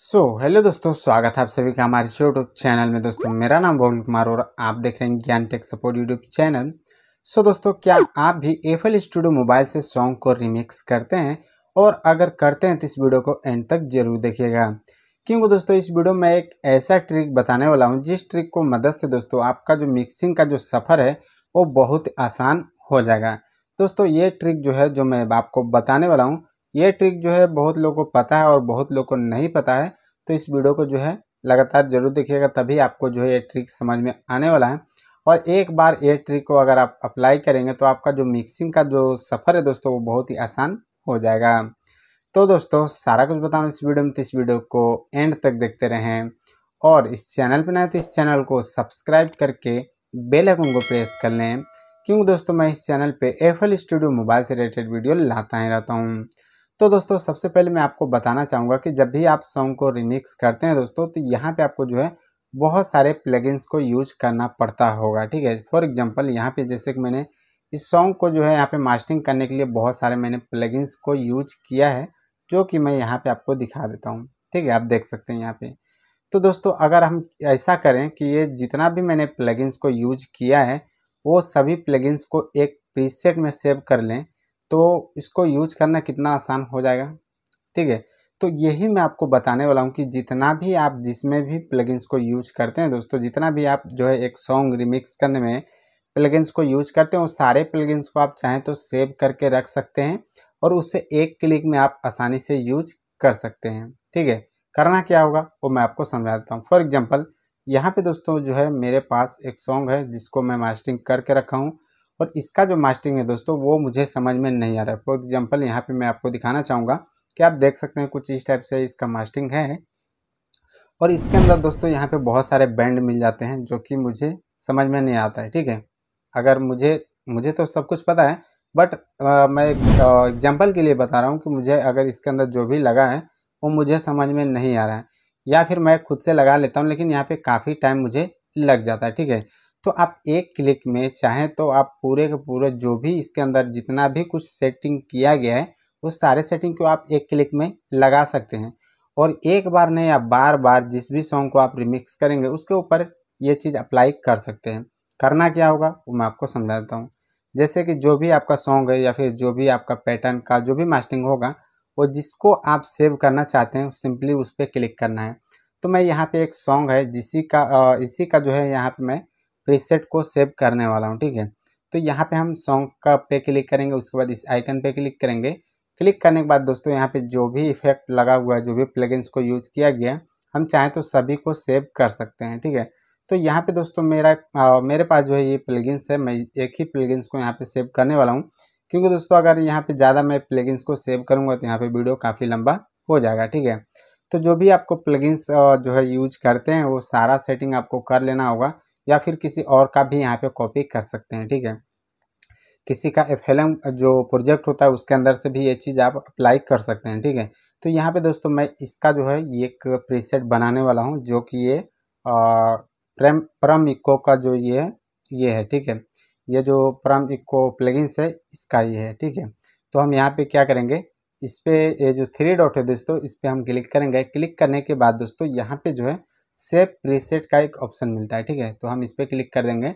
सो so, hello दोस्तों स्वागत है आप सभी का हमारे यूट्यूब चैनल में दोस्तों मेरा नाम बहुल कुमार और आप देख रहे हैं Gyan tech support YouTube channel so so, दोस्तों क्या आप भी एफएल स्टूडियो मोबाइल से सॉन्ग को रिमिक्स करते हैं और अगर करते हैं तो इस वीडियो को एंड तक जरूर देखिएगा क्योंकि दोस्तों इस वीडियो में एक ऐसा ट्रिक बताने वाला हूँ जिस ट्रिक को मदद से दोस्तों आपका जो मिक्सिंग का जो सफ़र है वो बहुत आसान हो जाएगा दोस्तों ये ट्रिक जो है जो मैं आपको बताने वाला हूँ ये ट्रिक जो है बहुत लोग को पता है और बहुत लोग को नहीं पता है तो इस वीडियो को जो है लगातार जरूर देखिएगा तभी आपको जो है ये ट्रिक समझ में आने वाला है और एक बार ये ट्रिक को अगर आप अप्लाई करेंगे तो आपका जो मिक्सिंग का जो सफ़र है दोस्तों वो बहुत ही आसान हो जाएगा तो दोस्तों सारा कुछ बताऊँ इस वीडियो में तो इस वीडियो को एंड तक देखते रहें और इस चैनल पर नए तो इस चैनल को सब्सक्राइब करके बेल आइकन को प्रेस कर लें क्योंकि दोस्तों मैं इस चैनल पे एफ स्टूडियो मोबाइल से रिलेटेड वीडियो लाता ही रहता हूँ तो दोस्तों सबसे पहले मैं आपको बताना चाहूँगा कि जब भी आप सॉन्ग को रिमिक्स करते हैं दोस्तों तो यहाँ पे आपको जो है बहुत सारे प्लगइन्स को यूज करना पड़ता होगा ठीक है फॉर एग्जांपल यहाँ पे जैसे कि मैंने इस सॉन्ग को जो है यहाँ पे मास्टरिंग करने के लिए बहुत सारे मैंने प्लगइन्स को यूज किया है जो कि मैं यहाँ पर आपको दिखा देता हूँ ठीक है आप देख सकते हैं यहाँ पर तो दोस्तों अगर हम ऐसा करें कि ये जितना भी मैंने प्लगइन्स को यूज किया है वो सभी प्लगइन्स को एक प्रीसेट में सेव कर लें तो इसको यूज करना कितना आसान हो जाएगा ठीक है तो यही मैं आपको बताने वाला हूँ कि जितना भी आप जिसमें भी प्लगइन्स को यूज करते हैं दोस्तों जितना भी आप जो है एक सॉन्ग रिमिक्स करने में प्लगइन्स को यूज करते हैं वो सारे प्लगइन्स को आप चाहें तो सेव करके रख सकते हैं और उससे एक क्लिक में आप आसानी से यूज कर सकते हैं ठीक है करना क्या होगा वो मैं आपको समझा देता हूँ फॉर एग्जाम्पल यहाँ पे दोस्तों जो है मेरे पास एक सॉन्ग है जिसको मैं मास्टरिंग करके रखा हूँ और इसका जो मास्टिंग है दोस्तों वो मुझे समझ में नहीं आ रहा है फॉर एग्जाम्पल यहाँ पे मैं आपको दिखाना चाहूँगा कि आप देख सकते हैं कुछ इस टाइप से इसका मास्टिंग है और इसके अंदर दोस्तों यहाँ पे बहुत सारे बैंड मिल जाते हैं जो कि मुझे समझ में नहीं आता है ठीक है अगर मुझे मुझे तो सब कुछ पता है बट आ, मैं एग्जाम्पल के लिए बता रहा हूँ कि मुझे अगर इसके अंदर जो भी लगा है वो मुझे समझ में नहीं आ रहा है या फिर मैं खुद से लगा लेता हूँ लेकिन यहाँ पे काफ़ी टाइम मुझे लग जाता है ठीक है तो आप एक क्लिक में चाहें तो आप पूरे के पूरे जो भी इसके अंदर जितना भी कुछ सेटिंग किया गया है वो सारे सेटिंग को आप एक क्लिक में लगा सकते हैं और एक बार नहीं आप बार बार जिस भी सॉन्ग को आप रिमिक्स करेंगे उसके ऊपर ये चीज़ अप्लाई कर सकते हैं करना क्या होगा वो मैं आपको समझा देता हूँ जैसे कि जो भी आपका सॉन्ग है या फिर जो भी आपका पैटर्न का जो भी मास्टिंग होगा वो जिसको आप सेव करना चाहते हैं सिंपली उस पर क्लिक करना है तो मैं यहाँ पे एक सॉन्ग है जिसी का इसी का जो है यहाँ पे मैं प्रीसेट को सेव करने वाला हूँ ठीक है तो यहाँ पे हम सॉन्ग का पे क्लिक करेंगे उसके बाद इस आइकन पे क्लिक करेंगे क्लिक करने के बाद दोस्तों यहाँ पे जो भी इफेक्ट लगा हुआ है जो भी प्लेगेंस को यूज किया गया हम चाहें तो सभी को सेव कर सकते हैं ठीक है तो यहाँ पे दोस्तों मेरा आ, मेरे पास जो है ये प्लेगिंस है मैं एक ही प्लेगिंस को यहाँ पे सेव करने वाला हूँ क्योंकि दोस्तों अगर यहाँ पे ज़्यादा मैं प्लेगिंस को सेव करूँगा तो यहाँ पे वीडियो काफ़ी लंबा हो जाएगा ठीक है तो जो भी आपको प्लगइन्स जो है यूज करते हैं वो सारा सेटिंग आपको कर लेना होगा या फिर किसी और का भी यहाँ पे कॉपी कर सकते हैं ठीक है किसी का एफ जो प्रोजेक्ट होता है उसके अंदर से भी ये चीज़ आप अप्लाई कर सकते हैं ठीक है तो यहाँ पे दोस्तों मैं इसका जो है ये एक प्रीसेट बनाने वाला हूँ जो कि ये प्रेम परम इको का जो ये ये है ठीक है ये जो प्रम इको प्लगइन्स है इसका ये है ठीक है तो हम यहाँ पे क्या करेंगे इस पर ये जो थ्री डॉट है दोस्तों इस पर हम क्लिक करेंगे क्लिक करने के बाद दोस्तों यहाँ पे जो है सेव प्रीसेट का एक ऑप्शन मिलता है ठीक है तो हम इस पर क्लिक कर देंगे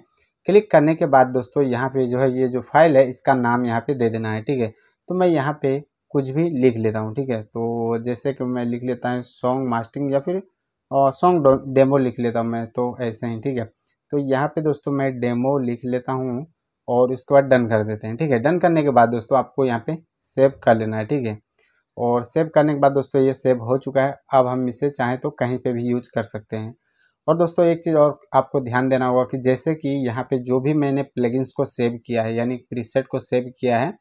क्लिक करने के बाद दोस्तों यहाँ पे जो है ये जो फाइल है इसका नाम यहाँ पे दे देना है ठीक है तो मैं यहाँ पे कुछ भी लिख लेता हूँ ठीक है तो जैसे कि मैं लिख लेता हूँ सॉन्ग मास्टिंग या फिर सॉन्ग डेमो लिख लेता हूँ मैं तो ऐसे ही ठीक है तो यहाँ पे दोस्तों मैं डेमो लिख लेता हूँ और उसके बाद डन कर देते हैं ठीक है डन करने के बाद दोस्तों आपको यहाँ पे सेव कर लेना है ठीक है और सेव करने के बाद दोस्तों ये सेव हो चुका है अब हम इसे चाहें तो कहीं पे भी यूज कर सकते हैं और दोस्तों एक चीज़ और आपको ध्यान देना होगा कि जैसे कि यहाँ पे जो भी मैंने प्लगइन्स को सेव किया है यानी प्रीसेट को सेव किया है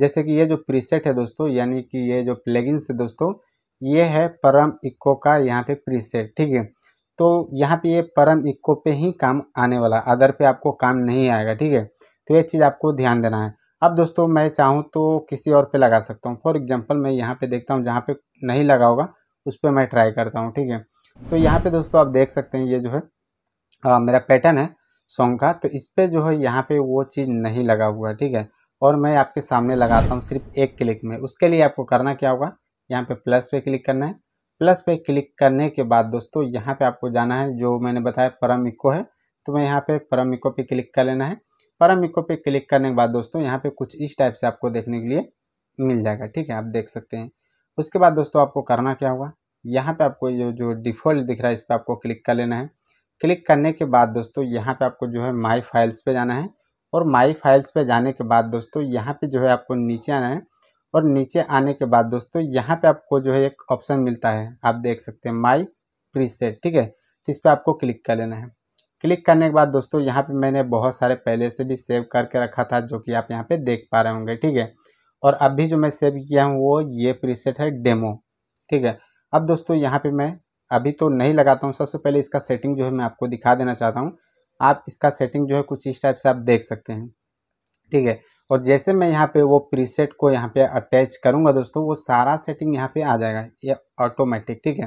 जैसे कि ये जो प्रीसेट है दोस्तों यानी कि ये जो प्लेगिंग्स है दोस्तों ये है परम इक्को का यहाँ पर प्रीसेट ठीक है तो यहाँ पर ये परम इक्को पर ही काम आने वाला अदर पर आपको काम नहीं आएगा ठीक है तो ये चीज़ आपको ध्यान देना है अब दोस्तों मैं चाहूँ तो किसी और पे लगा सकता हूँ फॉर एग्जांपल मैं यहाँ पे देखता हूँ जहाँ पे नहीं लगा होगा उस पर मैं ट्राई करता हूँ ठीक है तो यहाँ पे दोस्तों आप देख सकते हैं ये जो है आ, मेरा पैटर्न है सॉन्ग का तो इस पर जो है यहाँ पे वो चीज़ नहीं लगा हुआ है ठीक है और मैं आपके सामने लगाता हूँ सिर्फ एक क्लिक में उसके लिए आपको करना क्या होगा यहाँ पे प्लस पे क्लिक करना है प्लस पे क्लिक करने के बाद दोस्तों यहाँ पे आपको जाना है जो मैंने बताया परम इको है तो मैं यहाँ पे परम इको पे क्लिक कर लेना है परम इको पे क्लिक करने के बाद दोस्तों यहाँ पे कुछ इस टाइप से आपको देखने के लिए मिल जाएगा ठीक है आप देख सकते हैं उसके बाद दोस्तों आपको करना क्या होगा यहाँ पे आपको जो जो डिफ़ॉल्ट दिख रहा है इस पर आपको क्लिक कर लेना है क्लिक करने के बाद दोस्तों यहाँ पे आपको जो है माई फाइल्स पे जाना है और माई फाइल्स पे जाने के बाद दोस्तों यहाँ पे जो है आपको नीचे आना है और नीचे आने के बाद दोस्तों यहाँ पे आपको जो है एक ऑप्शन मिलता है आप देख सकते हैं माई प्रीसेट ठीक है तो इस पर आपको क्लिक कर लेना है क्लिक करने के बाद दोस्तों यहाँ पे मैंने बहुत सारे पहले से भी सेव करके रखा था जो कि आप यहाँ पे देख पा रहे होंगे ठीक है और अभी जो मैं सेव किया हूँ वो ये प्रीसेट है डेमो ठीक है अब दोस्तों यहाँ पे मैं अभी तो नहीं लगाता हूँ सबसे पहले इसका सेटिंग जो है मैं आपको दिखा देना चाहता हूँ आप इसका सेटिंग जो है कुछ इस टाइप से आप देख सकते हैं ठीक है और जैसे मैं यहाँ पे वो प्रीसेट को यहाँ पे अटैच करूँगा दोस्तों वो सारा सेटिंग यहाँ पे आ जाएगा ये ऑटोमेटिक ठीक है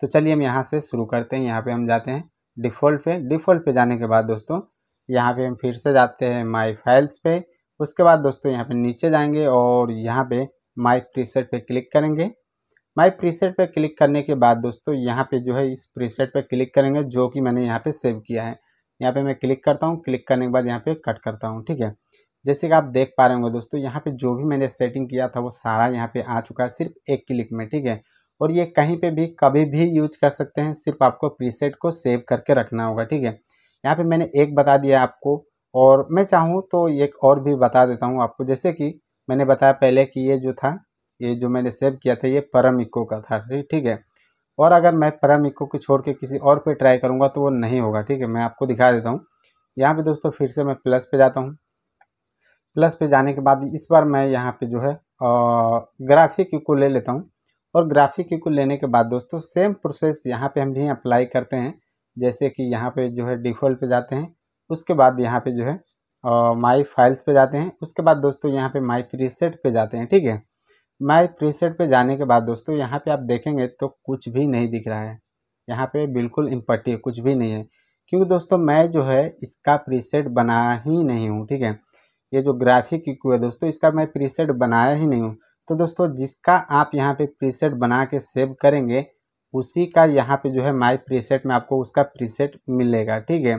तो चलिए हम यहाँ से शुरू करते हैं यहाँ पे हम जाते हैं डिफ़ॉल्ट पे डिफ़ॉल्ट पे जाने के बाद दोस्तों यहाँ पे हम फिर से जाते हैं माई फाइल्स पे उसके बाद दोस्तों यहाँ पे नीचे जाएंगे और यहाँ पे माई प्रीसेट पे क्लिक करेंगे माई प्रीसेट पे क्लिक करने के बाद दोस्तों यहाँ पे जो है इस प्रीसेट पे क्लिक करेंगे जो कि मैंने यहाँ पे सेव किया है यहाँ पे मैं क्लिक करता हूँ क्लिक करने के बाद यहाँ पे कट करता हूँ ठीक है जैसे कि आप देख पा रहे होंगे दोस्तों यहाँ पे जो भी मैंने सेटिंग किया था वो सारा यहाँ पे आ चुका है सिर्फ एक क्लिक में ठीक है और ये कहीं पे भी कभी भी यूज कर सकते हैं सिर्फ आपको प्रीसेट को सेव करके रखना होगा ठीक है यहाँ पे मैंने एक बता दिया आपको और मैं चाहूँ तो एक और भी बता देता हूँ आपको जैसे कि मैंने बताया पहले कि ये जो था ये जो मैंने सेव किया था ये परम इको का था ठीक है और अगर मैं परम इको को छोड़ के किसी और पे ट्राई करूँगा तो वो नहीं होगा ठीक है मैं आपको दिखा देता हूँ यहाँ पर दोस्तों फिर से मैं प्लस पर जाता हूँ प्लस पे जाने के बाद इस बार मैं यहाँ पे जो है ग्राफिक को ले लेता हूँ और ग्राफिक को लेने के बाद दोस्तों सेम प्रोसेस यहाँ पे हम भी अप्लाई करते हैं जैसे कि यहाँ पे जो है डिफ़ॉल्ट पे जाते हैं उसके बाद यहाँ पे जो है माई फाइल्स पे जाते हैं उसके बाद दोस्तों यहाँ पे माई प्रीसेट पे जाते हैं ठीक है माई प्रीसेट पे जाने के बाद दोस्तों यहाँ पे आप देखेंगे तो कुछ भी नहीं दिख रहा है यहाँ पे बिल्कुल इम्पटी है कुछ भी नहीं है क्योंकि दोस्तों मैं जो है इसका प्रीसेट बना ही नहीं हूँ ठीक है ये जो ग्राफिक इक्यू है दोस्तों इसका मैं प्रीसेट बनाया ही नहीं हूँ तो दोस्तों जिसका आप यहाँ पे प्रीसेट बना के सेव करेंगे उसी का यहाँ पे जो है माय प्रीसेट में आपको उसका प्रीसेट मिलेगा ठीक है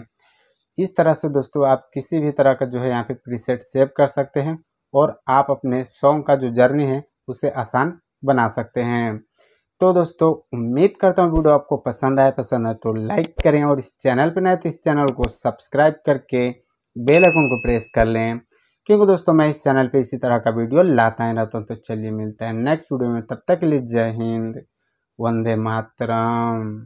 इस तरह से दोस्तों आप किसी भी तरह का जो है यहाँ पे प्रीसेट सेव कर सकते हैं और आप अपने सॉन्ग का जो जर्नी है उसे आसान बना सकते हैं तो दोस्तों उम्मीद करता हूँ वीडियो आपको पसंद आए पसंद आए तो लाइक करें और इस चैनल पर नए तो इस चैनल को सब्सक्राइब करके बेल आइकन को प्रेस कर लें क्योंकि दोस्तों मैं इस चैनल पे इसी तरह का वीडियो लाता ही रहता हूँ तो चलिए मिलते हैं नेक्स्ट वीडियो में तब तक के लिए जय हिंद वंदे मातरम